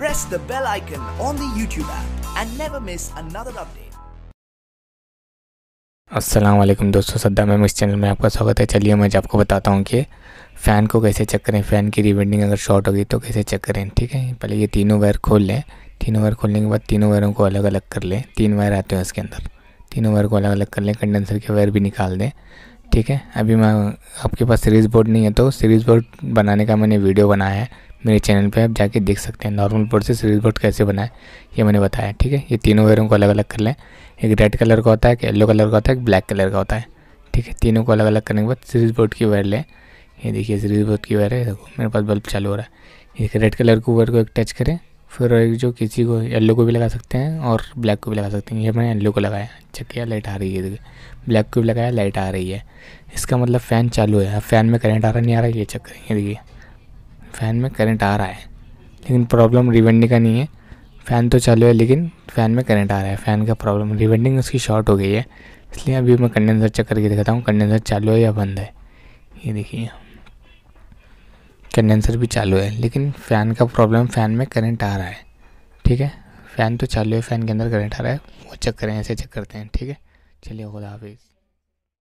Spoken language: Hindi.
press the bell icon on the YouTube app and never miss another update. वालेकुम दोस्तों सद्दा मैम इस चैनल में आपका स्वागत है चलिए मैं आपको बताता हूँ कि फ़ैन को कैसे चेक करें फ़ैन की रिवेंडिंग अगर शॉर्ट होगी तो कैसे चेक करें ठीक है पहले ये तीनों वायर खोल लें तीनों वायर खोलने के बाद तीनों वायरों को अलग अलग कर लें तीन वायर आते हैं उसके अंदर तीनों वायर को अलग अलग कर लें कंडेंसर के वायर भी निकाल दें ठीक है अभी मैं आपके पास सीरीज़ बोर्ड नहीं है तो सीरीज़ बोर्ड बनाने का मैंने वीडियो बनाया है मेरे चैनल पे आप जाके देख सकते हैं नॉर्मल बोर्ड से सीरीज बोर्ड कैसे बनाए ये मैंने बताया ठीक है ये तीनों वायरों को अलग अलग कर लें एक रेड कलर का होता है एक येलो कलर का होता है एक ब्लैक कलर का होता है ठीक है तीनों को अलग अलग करने के बाद सीरीज बोर्ड की वायर लें ये देखिए सीरीज बोर्ड की वायर है देखो मेरे पास बल्ब चालू हो रहा है एक रेड कलर के वायर को एक टच करें फिर एक जो किसी को येलो को भी लगा सकते हैं और ब्लैक को भी लगा सकते हैं ये मैंने येलो को लगाया चेक किया लाइट आ रही है देखिए ब्लैक को भी लगाया लाइट आ रही है इसका मतलब फ़ैन चालू है फ़ैन में करंट आ रहा नहीं आ रहा ये चक्कर ये देखिए फ़ैन में करंट आ रहा है लेकिन प्रॉब्लम रिवेंडिंग का नहीं है फ़ैन तो चालू है लेकिन फ़ैन में करंट आ रहा है फ़ैन का प्रॉब्लम रिवेंडिंग उसकी शॉर्ट हो गई है इसलिए अभी मैं कंडेंसर चेक करके दिखाता हूँ कंडेंसर चालू है या बंद है ये देखिए कंडेंसर भी चालू है लेकिन फ़ैन का प्रॉब्लम फ़ैन में करंट आ रहा है ठीक है फ़ैन तो चालू है फ़ैन के अंदर करंट आ रहा है वो चेक करें ऐसे चेक करते हैं ठीक है चलिए खुदा हाफिज़